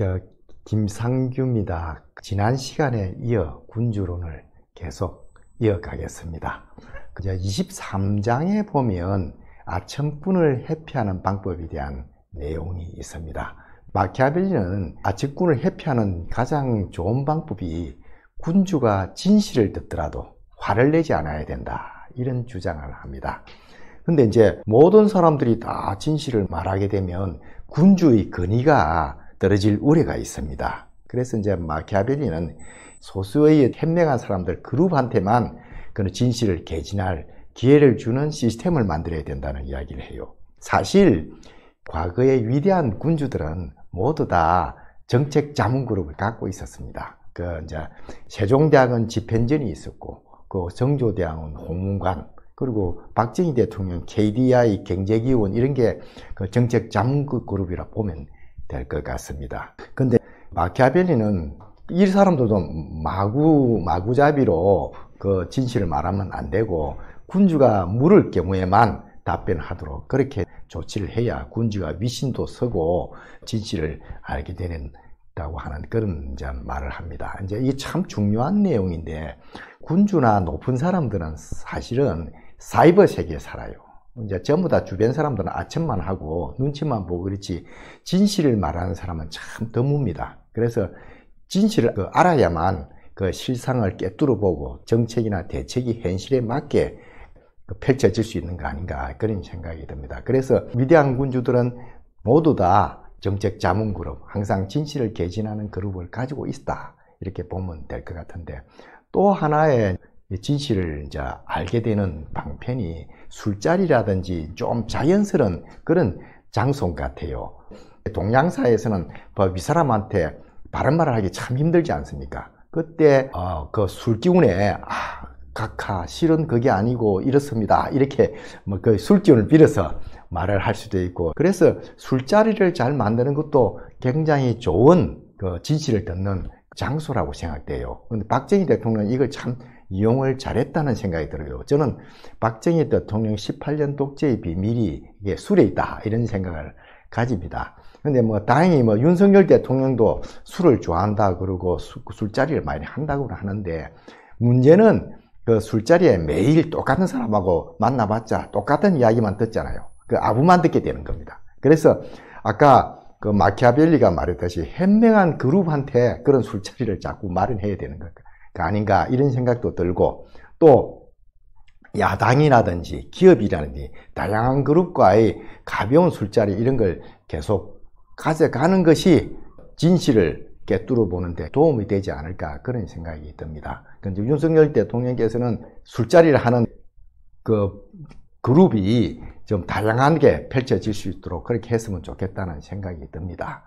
그 김상규입니다. 지난 시간에 이어 군주론을 계속 이어가겠습니다. 그제 23장에 보면 아첨꾼을 회피하는 방법에 대한 내용이 있습니다. 마키아벨리는 아첨꾼을 회피하는 가장 좋은 방법이 군주가 진실을 듣더라도 화를 내지 않아야 된다. 이런 주장을 합니다. 근데 이제 모든 사람들이 다 진실을 말하게 되면 군주의 권위가 떨어질 우려가 있습니다. 그래서 이제 마키아벨리는 소수의 현명한 사람들 그룹한테만 그 진실을 개진할 기회를 주는 시스템을 만들어야 된다는 이야기를 해요. 사실 과거의 위대한 군주들은 모두 다 정책 자문 그룹을 갖고 있었습니다. 그 이제 세종대학은 집현전이 있었고 그정조대학은 홍문관 그리고 박정희 대통령 KDI 경제기원 이런 게 그 정책 자문 그 그룹이라 보면 될것 같습니다. 근데 마키아벨리는 이 사람들도 마구, 마구잡이로 그 진실을 말하면 안 되고 군주가 물을 경우에만 답변하도록 그렇게 조치를 해야 군주가 위신도 서고 진실을 알게 되는다고 하는 그런 이제 말을 합니다. 이제 이게 참 중요한 내용인데 군주나 높은 사람들은 사실은 사이버 세계에 살아요. 이제 전부 다 주변 사람들은 아첨만 하고 눈치만 보고 그렇지 진실을 말하는 사람은 참 드뭅니다. 그래서 진실을 그 알아야만 그 실상을 깨뚫어 보고 정책이나 대책이 현실에 맞게 그 펼쳐질 수 있는 거 아닌가 그런 생각이 듭니다. 그래서 위대한 군주들은 모두 다 정책 자문 그룹, 항상 진실을 개진하는 그룹을 가지고 있다. 이렇게 보면 될 것 같은데 또 하나의 진실을 이제 알게 되는 방편이 술자리라든지 좀 자연스러운 그런 장소 같아요. 동양사에서는 뭐 위사람한테 바른 말을 하기 참 힘들지 않습니까? 그때 어, 그 술기운에 아, 각하 실은 그게 아니고 이렇습니다. 이렇게 뭐 그 술기운을 빌어서 말을 할 수도 있고 그래서 술자리를 잘 만드는 것도 굉장히 좋은 그 진실을 듣는 장소라고 생각돼요. 근데 박정희 대통령은 이걸 참 이용을 잘했다는 생각이 들어요. 저는 박정희 대통령 18년 독재의 비밀이 이게 술에 있다 이런 생각을 가집니다. 근데 뭐 다행히 뭐 윤석열 대통령도 술을 좋아한다 그러고 수, 그 술자리를 많이 한다고 하는데 문제는 그 술자리에 매일 똑같은 사람하고 만나봤자 똑같은 이야기만 듣잖아요. 그 아부만 듣게 되는 겁니다. 그래서 아까 그 마키아벨리가 말했듯이 현명한 그룹한테 그런 술자리를 자꾸 마련해야 되는 겁니요 그 아닌가 이런 생각도 들고 또 야당이라든지 기업이라든지 다양한 그룹과의 가벼운 술자리 이런 걸 계속 가져가는 것이 진실을 깨뚫어 보는데 도움이 되지 않을까 그런 생각이 듭니다. 그런데 그러니까 윤석열 대통령께서는 술자리를 하는 그 그룹이 좀 다양하게 펼쳐질 수 있도록 그렇게 했으면 좋겠다는 생각이 듭니다.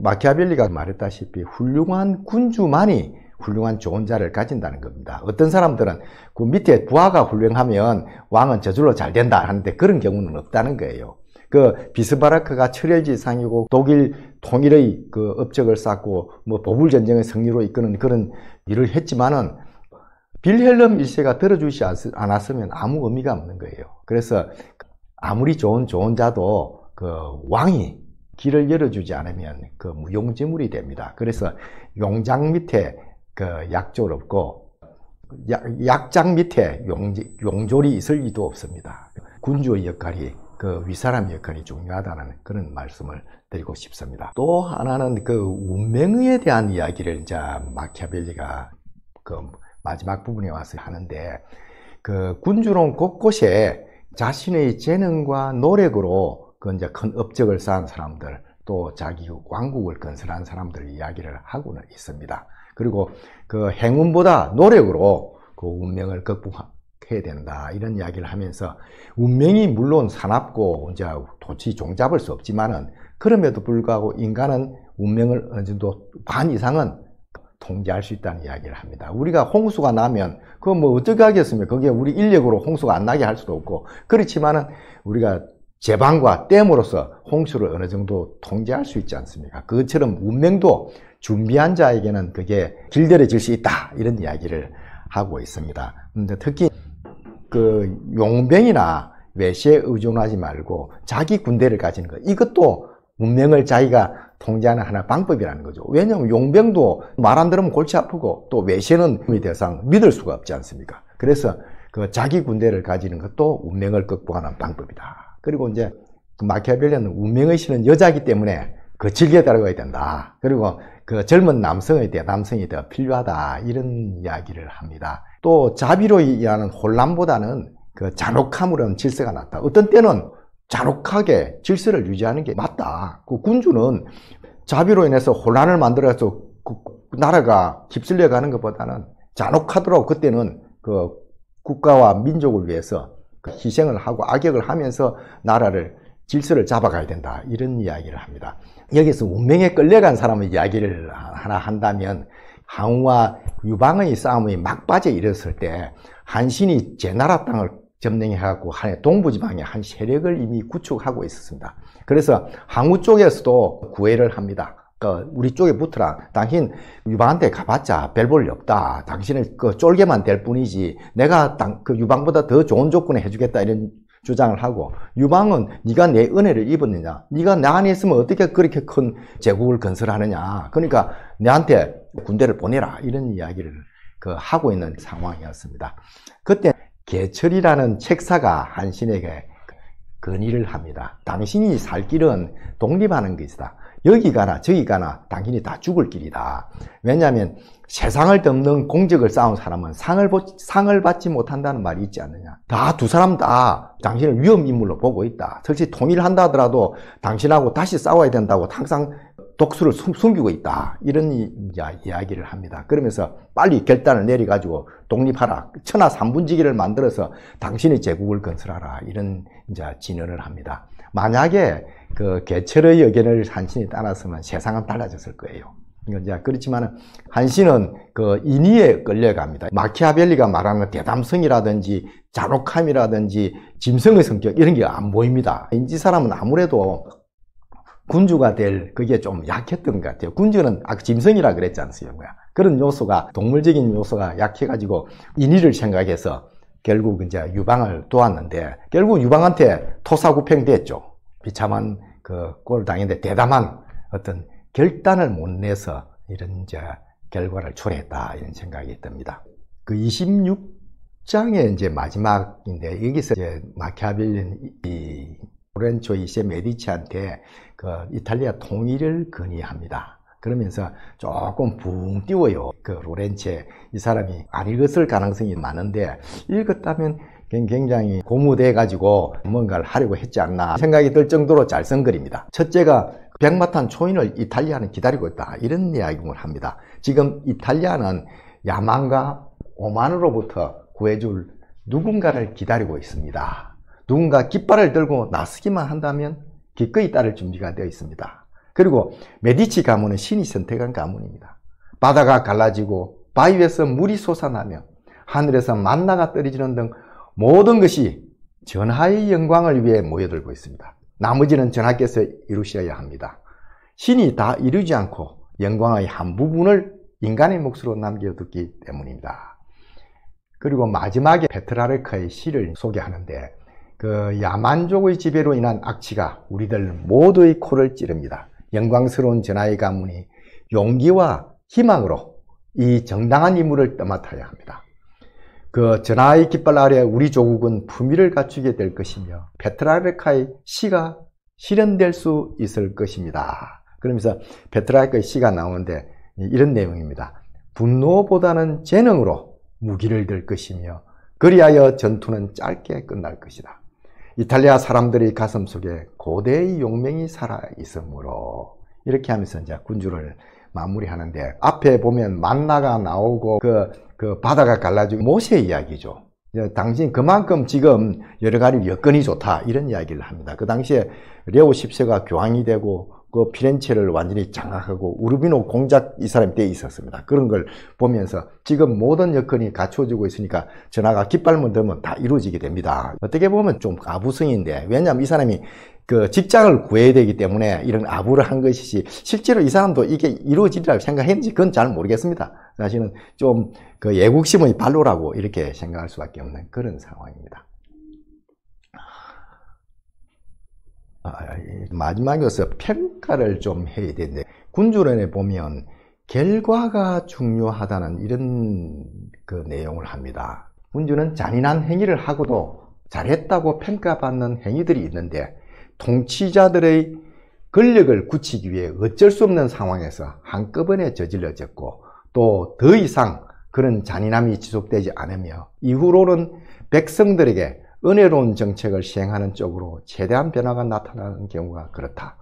마키아벨리가 말했다시피 훌륭한 군주만이 훌륭한 좋은 자를 가진다는 겁니다. 어떤 사람들은 그 밑에 부하가 훌륭하면 왕은 저절로 잘 된다 하는데 그런 경우는 없다는 거예요. 그 비스바라크가 철혈지상이고 독일 통일의 그 업적을 쌓고 뭐 보불 전쟁의 승리로 이끄는 그런 일을 했지만은 빌헬름 1세가 들어주지 않았으면 아무 의미가 없는 거예요. 그래서 아무리 좋은 좋은 자도 그 왕이 길을 열어주지 않으면 그 무용지물이 됩니다. 그래서 용장 밑에 그 약졸 없고 약, 장 밑에 용, 졸이 있을 리도 없습니다. 군주의 역할이 그 윗사람 역할이 중요하다는 그런 말씀을 드리고 싶습니다. 또 하나는 그 운명에 대한 이야기를 이제 마키아벨리가 그 마지막 부분에 와서 하는데 그 군주론 곳곳에 자신의 재능과 노력으로 그 이제 큰 업적을 쌓은 사람들 또 자기 왕국을 건설한 사람들 이야기를 하고는 있습니다. 그리고 그 행운보다 노력으로 그 운명을 극복해야 된다. 이런 이야기를 하면서 운명이 물론 사납고 이제 도치 종잡을 수 없지만은 그럼에도 불구하고 인간은 운명을 어느 정도 반 이상은 통제할 수 있다는 이야기를 합니다. 우리가 홍수가 나면 그거 뭐 어떻게 하겠습니까? 그게 우리 인력으로 홍수가 안 나게 할 수도 없고 그렇지만은 우리가 제방과 댐으로서 홍수를 어느 정도 통제할 수 있지 않습니까? 그것처럼 운명도 준비한 자에게는 그게 길들여질 수 있다 이런 이야기를 하고 있습니다. 특히 그 용병이나 외시에 의존하지 말고 자기 군대를 가지는 것 이것도 문명을 자기가 통제하는 하나 방법이라는 거죠. 왜냐하면 용병도 말 안 들으면 골치 아프고 또 외시는 대상 믿을 수가 없지 않습니까? 그래서 그 자기 군대를 가지는 것도 운명을 극복하는 방법이다. 그리고 이제 그 마키아벨리는 운명의 신은 여자이기 때문에 거칠게 따라가야 된다. 그리고 그 젊은 남성에 대한 남성이 더 필요하다 이런 이야기를 합니다. 또 자비로 이해하는 혼란보다는 그 잔혹함으로는 질서가 낫다. 어떤 때는 잔혹하게 질서를 유지하는 게 맞다. 그 군주는 자비로 인해서 혼란을 만들어서 그 나라가 깊슬려 가는 것보다는 잔혹하도록 그때는 그 국가와 민족을 위해서 그 희생을 하고 악역을 하면서 나라를 질서를 잡아가야 된다. 이런 이야기를 합니다. 여기서 운명에 끌려간 사람의 이야기를 하나 한다면 항우와 유방의 싸움이 막바지에 이뤘을 때 한신이 제나라 땅을 점령해갖고 한해 동부지방에 한 세력을 이미 구축하고 있었습니다. 그래서 항우 쪽에서도 구애를 합니다. 그 우리 쪽에 붙으라. 당신 유방한테 가봤자 별 볼일 없다. 당신을 그 쫄게만 될 뿐이지. 내가 당, 그 유방보다 더 좋은 조건에 해주겠다 이런 주장을 하고 유방은 네가 내 은혜를 입었느냐 네가 나 안에 있으면 어떻게 그렇게 큰 제국을 건설하느냐 그러니까 내한테 군대를 보내라 이런 이야기를 그 하고 있는 상황이었습니다 그때 개철이라는 책사가 한신에게 건의를 합니다. 당신이 살 길은 독립하는 것이다. 여기 가나 저기 가나 당신이 다 죽을 길이다. 왜냐하면 세상을 덮는 공적을 쌓은 사람은 상을, 보, 상을 받지 못한다는 말이 있지 않느냐. 다 두 사람 다 당신을 위험 인물로 보고 있다. 설치 통일한다 하더라도 당신하고 다시 싸워야 된다고 항상 독수를 숨기고 있다. 이런 이야기를 합니다. 그러면서 빨리 결단을 내려가지고 독립하라. 천하 삼분지기를 만들어서 당신의 제국을 건설하라. 이런 이제 진언을 합니다. 만약에 그 개철의 의견을 한신이 따랐으면 세상은 달라졌을 거예요. 그러니까 이제 그렇지만 한신은 그인위에 끌려갑니다. 마키아벨리가 말하는 대담성이라든지 잔혹함이라든지 짐승의 성격 이런 게 안 보입니다. 인지 사람은 아무래도 군주가 될 그게 좀 약했던 것 같아요. 군주는 아까 짐승이라 그랬지 않습니까? 그런 요소가 동물적인 요소가 약해가지고 인위를 생각해서 결국 이제 유방을 도왔는데 결국 유방한테 토사구팽됐죠. 비참한 그 꼴을 당했는데 대담한 어떤 결단을 못 내서 이런 이제 결과를 초래했다 이런 생각이 듭니다. 그 26장의 이제 마지막인데 여기서 이제 마키아벨린 이 로렌초2세 메디치한테 그 이탈리아 통일을 건의합니다. 그러면서 조금 붕 띄워요. 그 로렌체 이 사람이 안 읽었을 가능성이 많은데 읽었다면 굉장히 고무돼 가지고 뭔가를 하려고 했지 않나 생각이 들 정도로 잘쓴글입니다 첫째가 백마탄 초인을 이탈리아는 기다리고 있다 이런 이야기를 합니다. 지금 이탈리아는 야만과 오만으로부터 구해줄 누군가를 기다리고 있습니다. 누군가 깃발을 들고 나서기만 한다면 기꺼이 따를 준비가 되어 있습니다. 그리고 메디치 가문은 신이 선택한 가문입니다. 바다가 갈라지고 바위에서 물이 솟아나며 하늘에서 만나가 떨어지는 등 모든 것이 전하의 영광을 위해 모여들고 있습니다. 나머지는 전하께서 이루셔야 합니다. 신이 다 이루지 않고 영광의 한 부분을 인간의 몫으로 남겨뒀기 때문입니다. 그리고 마지막에 페트라르카의 시를 소개하는데 그 야만족의 지배로 인한 악취가 우리들 모두의 코를 찌릅니다. 영광스러운 전하의 가문이 용기와 희망으로 이 정당한 임무를 떠맡아야 합니다. 그 전하의 깃발 아래 우리 조국은 품위를 갖추게 될 것이며 베트라르카의 시가 실현될 수 있을 것입니다. 그러면서 베트라르카의 시가 나오는데 이런 내용입니다. 분노보다는 재능으로 무기를 들 것이며 그리하여 전투는 짧게 끝날 것이다. 이탈리아 사람들의 가슴 속에 고대의 용맹이 살아 있으므로 이렇게 하면서 이제 군주를 마무리하는데 앞에 보면 만나가 나오고 그, 그 바다가 갈라지고 모세 이야기죠. 당신 그만큼 지금 여러 가지 여건이 좋다 이런 이야기를 합니다. 그 당시에 레오 10세가 교황이 되고 그 피렌체를 완전히 장악하고 우르비노 공작 이 사람이 때 있었습니다. 그런 걸 보면서 지금 모든 여건이 갖춰지고 있으니까 전화가 깃발만 들면 다 이루어지게 됩니다. 어떻게 보면 좀 아부성인데 왜냐하면 이 사람이 그 직장을 구해야 되기 때문에 이런 아부를 한 것이지 실제로 이 사람도 이게 이루어지리라고 생각했는지 그건 잘 모르겠습니다. 사실은 좀그 예국심의 발로라고 이렇게 생각할 수밖에 없는 그런 상황입니다. 아, 아, 예. 마지막에서 평가를 좀 해야 되는데 군주론에 보면 결과가 중요하다는 이런 그 내용을 합니다. 군주는 잔인한 행위를 하고도 잘했다고 평가받는 행위들이 있는데 통치자들의 권력을 굳히기 위해 어쩔 수 없는 상황에서 한꺼번에 저질러졌고 또 더 이상 그런 잔인함이 지속되지 않으며 이후로는 백성들에게 은혜로운 정책을 시행하는 쪽으로 최대한 변화가 나타나는 경우가 그렇다.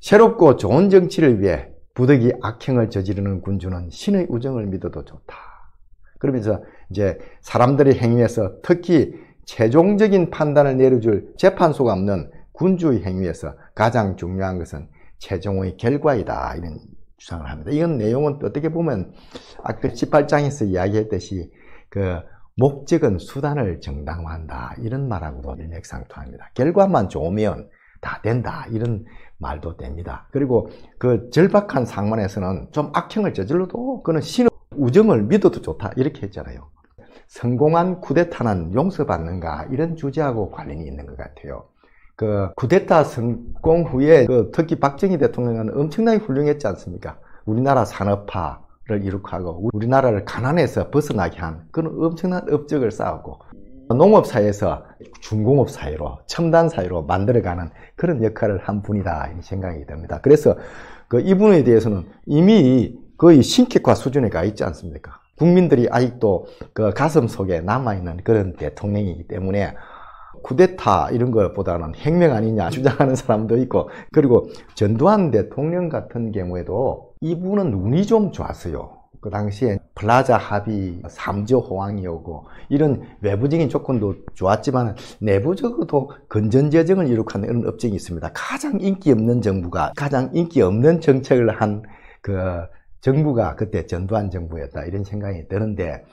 새롭고 좋은 정치를 위해 부득이 악행을 저지르는 군주는 신의 우정을 믿어도 좋다. 그러면서 이제 사람들의 행위에서 특히 최종적인 판단을 내려줄 재판소가 없는 군주의 행위에서 가장 중요한 것은 최종의 결과이다. 이런 주장을 합니다. 이건 내용은 어떻게 보면 아까 18장에서 그 이야기했듯이 그 목적은 수단을 정당화한다 이런 말하고도 일맥상통합니다. 결과만 좋으면 다 된다 이런 말도 됩니다. 그리고 그 절박한 상황에서는좀 악행을 저질러도 그는 신의 우정을 믿어도 좋다 이렇게 했잖아요. 성공한 쿠데타는 용서받는가 이런 주제하고 관련이 있는 것 같아요. 그 쿠데타 성공 후에 그 특히 박정희 대통령은 엄청나게 훌륭했지 않습니까? 우리나라 산업화, 를 이룩하고 우리나라를 가난에서 벗어나게 한 그런 엄청난 업적을 쌓았고 농업사회에서 중공업사회로 첨단사회로 만들어가는 그런 역할을 한 분이다 이 생각이 듭니다. 그래서 그 이분에 대해서는 이미 거의 신격화 수준에 가 있지 않습니까? 국민들이 아직도 그 가슴 속에 남아있는 그런 대통령이기 때문에 쿠데타 이런 것보다는 혁명 아니냐 주장하는 사람도 있고 그리고 전두환 대통령 같은 경우에도 이분은 운이 좀 좋았어요. 그 당시에 플라자 합의, 삼조 호황이 오고 이런 외부적인 조건도 좋았지만 내부적으로도 건전재정을 이룩하는 이런 업적이 있습니다. 가장 인기 없는 정부가 가장 인기 없는 정책을 한 그 정부가 그때 전두환 정부였다 이런 생각이 드는데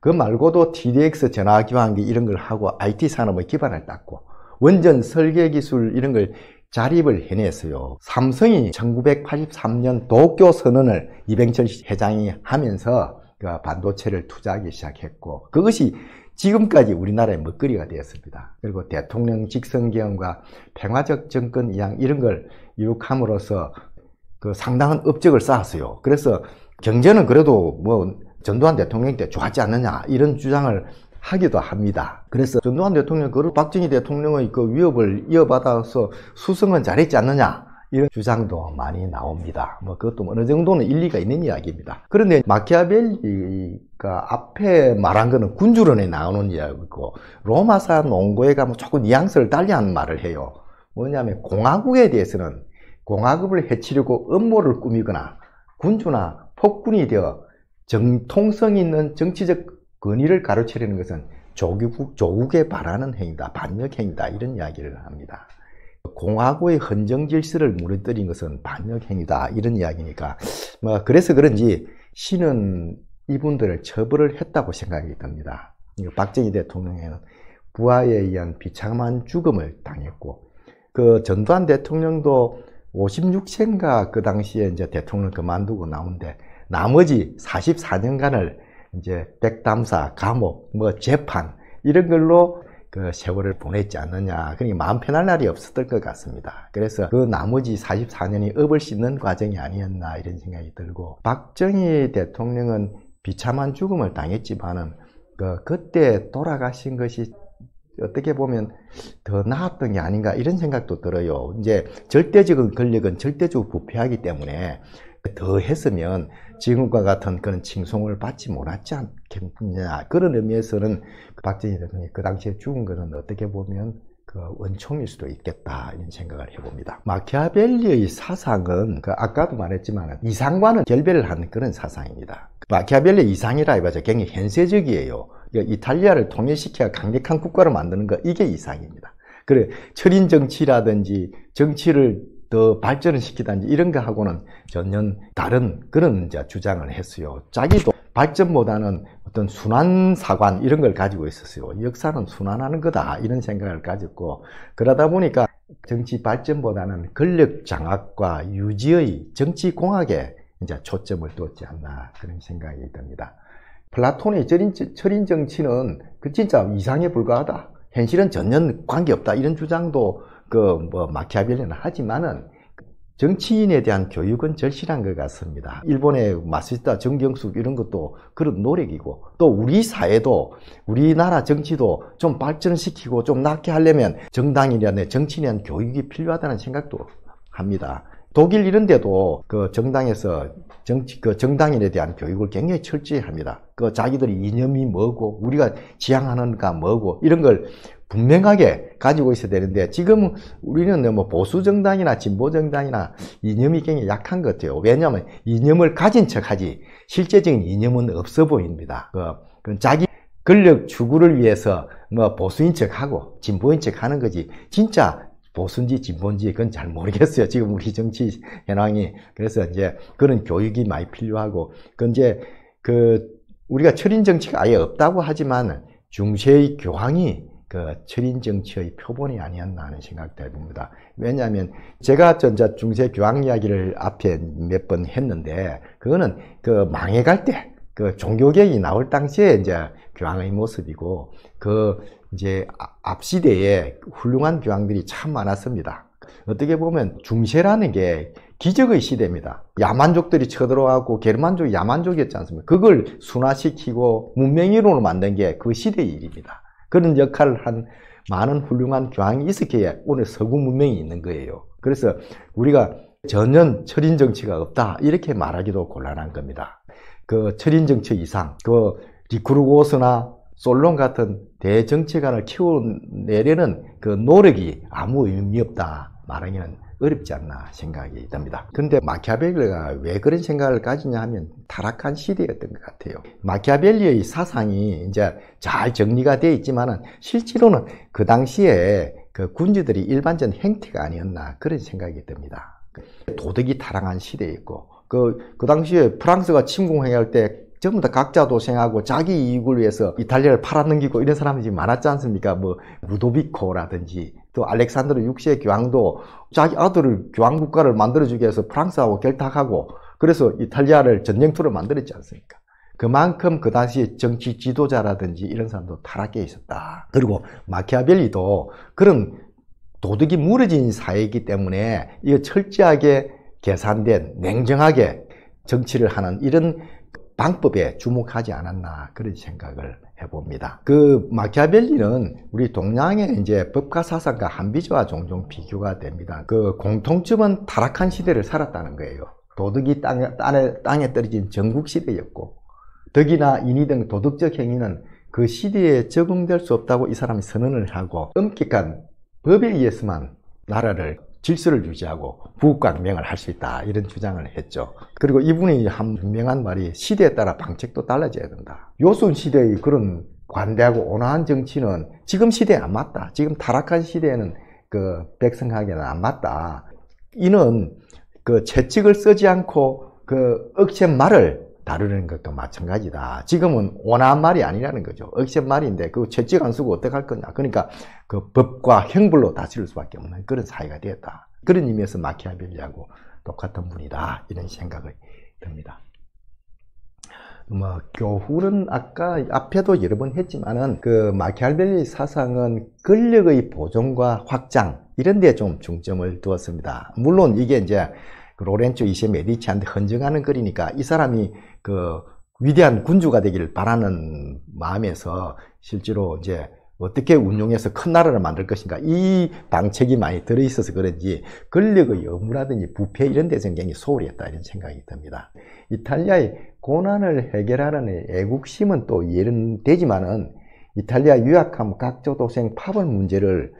그 말고도 TDX 전화기반기 이런 걸 하고 IT 산업의 기반을 닦고 원전 설계 기술 이런 걸 자립을 해냈어요. 삼성이 1983년 도쿄 선언을 이병철 회장이 하면서 그 반도체를 투자하기 시작했고 그것이 지금까지 우리나라의 먹거리가 되었습니다. 그리고 대통령 직선 개헌과 평화적 정권 이양 이런 걸 유혹함으로써 그 상당한 업적을 쌓았어요. 그래서 경제는 그래도 뭐 전두환 대통령 때 좋았지 않느냐 이런 주장을 하기도 합니다. 그래서 전두환 대통령 그를 박정희 대통령의 그 위협을 이어받아서 수성은 잘했지 않느냐 이런 주장도 많이 나옵니다. 뭐 그것도 뭐 어느 정도는 일리가 있는 이야기입니다. 그런데 마키아벨리가 앞에 말한 거는 군주론에 나오는 이야기고 로마사 농고에 가면 뭐 조금 뉘앙스를 달리한 말을 해요. 뭐냐면 공화국에 대해서는 공화국을 해치려고 음모를 꾸미거나 군주나 폭군이 되어 정통성 있는 정치적 권위를 가로채려는 것은 조국, 조국에 바라는 행위다, 반역행위다 이런 이야기를 합니다. 공화국의 헌정 질서를 무너뜨린 것은 반역행위다 이런 이야기니까 뭐 그래서 그런지 신은 이분들을 처벌을 했다고 생각이 듭니다. 박정희 대통령에는 부하에 의한 비참한 죽음을 당했고 그 전두환 대통령도 56세인가 그 당시에 이제 대통령 그만두고 나온데 나머지 44년간을 이제 백담사, 감옥, 뭐 재판 이런 걸로 그 세월을 보냈지 않느냐. 그러니 마음 편할 날이 없었던 것 같습니다. 그래서 그 나머지 44년이 업을 씻는 과정이 아니었나 이런 생각이 들고 박정희 대통령은 비참한 죽음을 당했지만은 그 그때 돌아가신 것이 어떻게 보면 더 나았던 게 아닌가 이런 생각도 들어요. 이제 절대적인 권력은 절대적으로 부패하기 때문에 더 했으면 지금과 같은 그런 칭송을 받지 못하지 않겠느냐. 그런 의미에서는 박정희 대통령이 그 당시에 죽은 것은 어떻게 보면 그 원총일 수도 있겠다 이런 생각을 해봅니다. 마키아벨리의 사상은 그 아까도 말했지만 이상과는 결별을 하는 그런 사상입니다. 마키아벨리 이상이라 해봐자 굉장히 현세적이에요. 이탈리아를 통일시켜야 강력한 국가를 만드는 거 이게 이상입니다. 그래 철인 정치라든지 정치를 더 발전을 시키든지 다 이런 거하고는 전혀 다른 그런 이제 주장을 했어요. 자기도 발전보다는 어떤 순환 사관 이런 걸 가지고 있었어요. 역사는 순환하는 거다 이런 생각을 가졌고 그러다 보니까 정치 발전보다는 권력 장악과 유지의 정치 공학에 이제 초점을 두었지 않나 그런 생각이 듭니다. 플라톤의 철인, 철인 정치는 그 진짜 이상에 불과하다. 현실은 전혀 관계없다 이런 주장도 그뭐 마키아벨리는 하지만은 정치인에 대한 교육은 절실한 것 같습니다. 일본의 마스다 정경숙 이런 것도 그런 노력이고 또 우리 사회도 우리나라 정치도 좀 발전시키고 좀 낫게 하려면 정당이란는 정치인에 교육이 필요하다는 생각도 합니다. 독일 이런 데도 그 정당에서 정치, 그 정당인에 대한 교육을 굉장히 철저히 합니다. 그 자기들 이 이념이 뭐고 우리가 지향하는가 뭐고 이런 걸 분명하게 가지고 있어야 되는데 지금 우리는 너무 뭐 보수 정당이나 진보 정당이나 이념이 굉장히 약한 것 같아요. 왜냐하면 이념을 가진 척하지 실제적인 이념은 없어 보입니다. 그 자기 권력 추구를 위해서 뭐 보수인 척하고 진보인 척하는 거지 진짜 보수인지 진보인지 그건 잘 모르겠어요. 지금 우리 정치 현황이 그래서 이제 그런 교육이 많이 필요하고 그 이제 그 우리가 철인 정치가 아예 없다고 하지만 중세의 교황이 그 철인 정치의 표본이 아니었나 하는 생각도 해봅니다. 왜냐하면 제가 전자 중세 교황 이야기를 앞에 몇 번 했는데 그거는 그 망해갈 때 그 종교개혁이 나올 당시에 이제 교황의 모습이고 그 이제 아, 앞 시대에 훌륭한 교황들이 참 많았습니다. 어떻게 보면 중세라는 게 기적의 시대입니다. 야만족들이 쳐들어가고 게르만족이 야만족이었지 않습니까? 그걸 순화시키고 문명이론으로 만든 게 그 시대의 일입니다. 그런 역할을 한 많은 훌륭한 교황이 있었기에 오늘 서구 문명이 있는 거예요. 그래서 우리가 전혀 철인 정치가 없다 이렇게 말하기도 곤란한 겁니다. 그 철인 정치 이상, 그 리쿠르고스나 솔론 같은 대정치관을 키워내려는 그 노력이 아무 의미 없다 말하기는 어렵지 않나 생각이 듭니다. 근데 마키아벨리가 왜 그런 생각을 가지냐 하면 타락한 시대였던 것 같아요. 마키아벨리의 사상이 이제 잘 정리가 되어 있지만은 실제로는 그 당시에 그 군주들이 일반적인 행태가 아니었나 그런 생각이 듭니다. 도덕이 타락한 시대였고 그, 그 당시에 프랑스가 침공행할 때 전부 다 각자 도생하고 자기 이익을 위해서 이탈리아를 팔아넘기고 이런 사람들이 많았지 않습니까? 뭐 루도비코라든지 또 알렉산드르 6세의 교황도 자기 아들을 교황 국가를 만들어주기 위해서 프랑스하고 결탁하고 그래서 이탈리아를 전쟁터로 만들었지 않습니까? 그만큼 그 당시 정치 지도자라든지 이런 사람도 타락해 있었다. 그리고 마키아벨리도 그런 도둑이 무너진 사회이기 때문에 이거 철저하게 계산된 냉정하게 정치를 하는 이런 방법에 주목하지 않았나 그런 생각을 해봅니다. 그 마키아벨리는 우리 동양의 이제 법과 사상과 한비주와 종종 비교가 됩니다. 그 공통점은 타락한 시대를 살았다는 거예요. 도둑이 땅에, 땅에, 땅에 떨어진 전국시대였고 덕이나 인위 등 도덕적 행위는 그 시대에 적응될 수 없다고 이 사람이 선언을 하고 엄격한 법에 의해서만 나라를 질서를 유지하고 부국강명을 할 수 있다 이런 주장을 했죠. 그리고 이분이 한 분명한 말이 시대에 따라 방책도 달라져야 된다. 요순 시대의 그런 관대하고 온화한 정치는 지금 시대에 안 맞다. 지금 타락한 시대에는 그 백성학에는 안 맞다. 이는 그 채찍을 쓰지 않고 그 억센 말을 다루는 것도 마찬가지다. 지금은 원한 말이 아니라는 거죠. 억셉 말인데 그 채찍 안 쓰고 어떻게 할 거냐. 그러니까 그 법과 형벌로 다스릴 수밖에 없는 그런 사회가 되었다. 그런 의미에서 마키아벨리하고 똑같은 분이다. 이런 생각이 듭니다. 뭐 교훈은 아까 앞에도 여러 번 했지만은 그 마키아벨리 사상은 권력의 보존과 확장 이런 데 좀 중점을 두었습니다. 물론 이게 이제 그로렌츠 이세 메디치한테 헌정하는 글이니까 이 사람이 그 위대한 군주가 되기를 바라는 마음에서 실제로 이제 어떻게 운용해서 큰 나라를 만들 것인가 이 방책이 많이 들어있어서 그런지 권력의 여무라든지 부패 이런 데서 굉장히 소홀했다 이런 생각이 듭니다. 이탈리아의 고난을 해결하는 애국심은 또 이해는 되지만은 이탈리아 유학함 각조 도생 파벌 문제를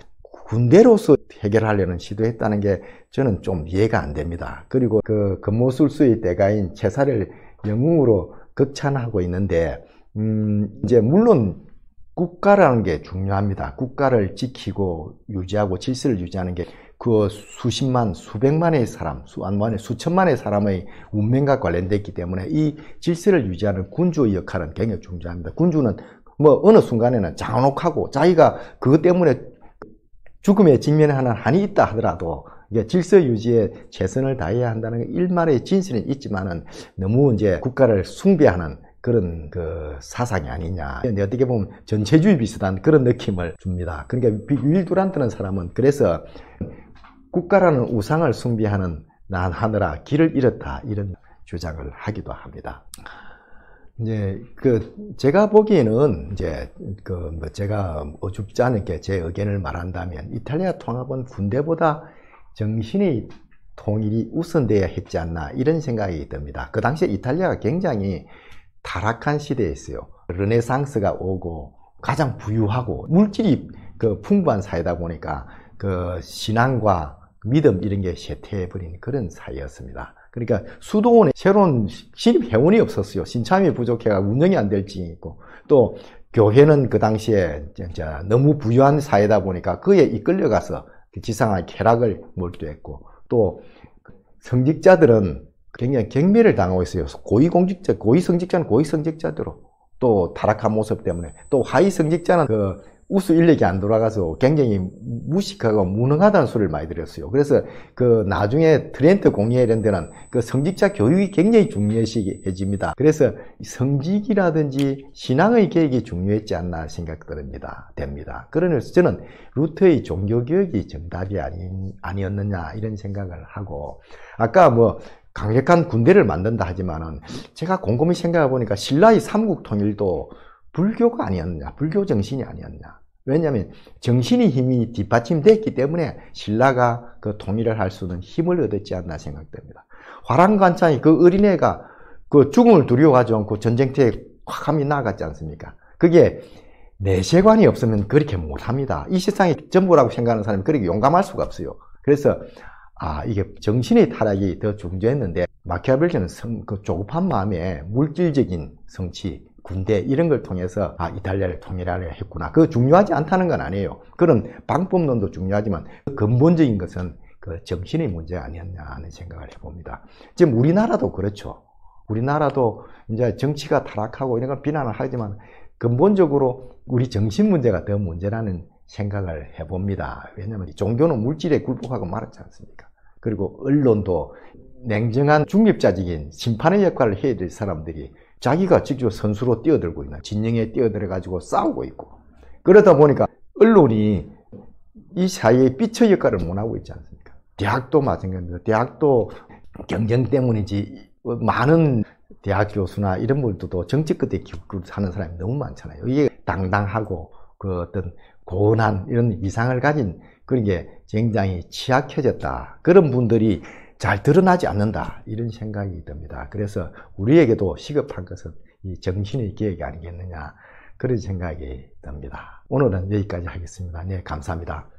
군대로서 해결하려는 시도했다는 게 저는 좀 이해가 안 됩니다. 그리고 그 금모술수의 대가인 제사를 영웅으로 극찬하고 있는데, 음, 이제 물론 국가라는 게 중요합니다. 국가를 지키고 유지하고 질서를 유지하는 게 그 수십만, 수백만의 사람, 수안만의 수천만의 사람의 운명과 관련됐기 때문에 이 질서를 유지하는 군주의 역할은 굉장히 중요합니다. 군주는 뭐 어느 순간에는 장혹하고 자기가 그것 때문에 죽음에 직면하는 한이 있다 하더라도 이게 질서 유지에 최선을 다해야 한다는 일말의 진실은 있지만은 너무 이제 국가를 숭배하는 그런 그 사상이 아니냐. 어떻게 보면 전체주의 비슷한 그런 느낌을 줍니다. 그러니까 윌 두란트는 사람은 그래서 국가라는 우상을 숭배하는 난 하느라 길을 잃었다 이런 주장을 하기도 합니다. 이제 그 제가 보기에는 이제 그뭐 제가 어줍지 뭐 않게 제 의견을 말한다면 이탈리아 통합은 군대보다 정신의 통일이 우선돼야 했지 않나 이런 생각이 듭니다. 그 당시에 이탈리아가 굉장히 타락한 시대였어요. 르네상스가 오고 가장 부유하고 물질이 그 풍부한 사회다 보니까 그 신앙과 믿음 이런 게 쇠퇴해버린 그런 사회였습니다. 그러니까 수도원에 새로운 신입 회원이 없었어요. 신참이 부족해가 운영이 안 될지 있고 또 교회는 그 당시에 진짜 너무 부유한 사회다 보니까 그에 이끌려가서 그 지상한 쾌락을 몰두했고 또 성직자들은 굉장히 경매를 당하고 있어요. 고위공직자, 고위성직자는 고위성직자대로 또 타락한 모습 때문에 또 하위성직자는 그 우수 인력이 안 돌아가서 굉장히 무식하고 무능하다는 소리를 많이 들었어요. 그래서 그 나중에 트렌트 공예 이런 데는 그 성직자 교육이 굉장히 중요해집니다. 그래서 성직이라든지 신앙의 계획이 중요했지 않나 생각됩니다. 됩니다. 그러면서 저는 루터의 종교교육이 정답이 아닌, 아니었느냐 이런 생각을 하고 아까 뭐 강력한 군대를 만든다 하지만은 제가 곰곰이 생각해 보니까 신라의 삼국 통일도 불교가 아니었느냐, 불교 정신이 아니었냐. 왜냐하면 정신의 힘이 뒷받침됐기 때문에 신라가 그 통일을 할 수는 힘을 얻었지 않나 생각됩니다. 화랑관창이 그 어린애가 그 죽음을 두려워하지 않고 전쟁터에 확함이 나갔지 않습니까? 그게 내세관이 없으면 그렇게 못합니다. 이 세상이 전부라고 생각하는 사람이 그렇게 용감할 수가 없어요. 그래서 아 이게 정신의 타락이 더 중재했는데 마키아벨리는 그 조급한 마음에 물질적인 성취 군대 이런 걸 통해서 아 이탈리아를 통일하려 했구나 그 중요하지 않다는 건 아니에요 그런 방법론도 중요하지만 그 근본적인 것은 그 정신의 문제 아니었냐 하는 생각을 해봅니다 지금 우리나라도 그렇죠 우리나라도 이제 정치가 타락하고 이런 걸 비난을 하지만 근본적으로 우리 정신 문제가 더 문제라는 생각을 해봅니다 왜냐하면 종교는 물질에 굴복하고 말았지 않습니까 그리고 언론도 냉정한 중립자적인 심판의 역할을 해야 될 사람들이 자기가 직접 선수로 뛰어들고 있는 진영에 뛰어들어 가지고 싸우고 있고 그러다 보니까 언론이 이사회에 빛의 역할을 못 하고 있지 않습니까? 대학도 마찬가지입니다. 대학도 경쟁 때문인지 많은 대학 교수나 이런 분들도 정치 끝에 기웃하는 사람이 너무 많잖아요. 이게 당당하고 그 어떤 고한 이런 이상을 가진 그런 게 굉장히 취약해졌다. 그런 분들이 잘 드러나지 않는다 이런 생각이 듭니다. 그래서 우리에게도 시급한 것은 이 정신의 계획이 아니겠느냐 그런 생각이 듭니다. 오늘은 여기까지 하겠습니다. 네, 감사합니다.